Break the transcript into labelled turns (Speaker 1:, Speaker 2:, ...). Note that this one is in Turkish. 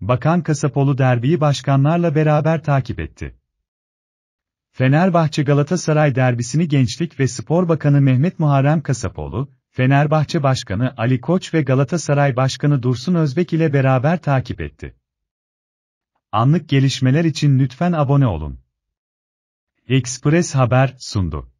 Speaker 1: Bakan Kasapoğlu derbiyi başkanlarla beraber takip etti. Fenerbahçe-Galatasaray derbisini Gençlik ve Spor Bakanı Mehmet Muharrem Kasapoğlu, Fenerbahçe Başkanı Ali Koç ve Galatasaray Başkanı Dursun Özbek ile beraber takip etti. Anlık gelişmeler için lütfen abone olun.
Speaker 2: Express Haber sundu.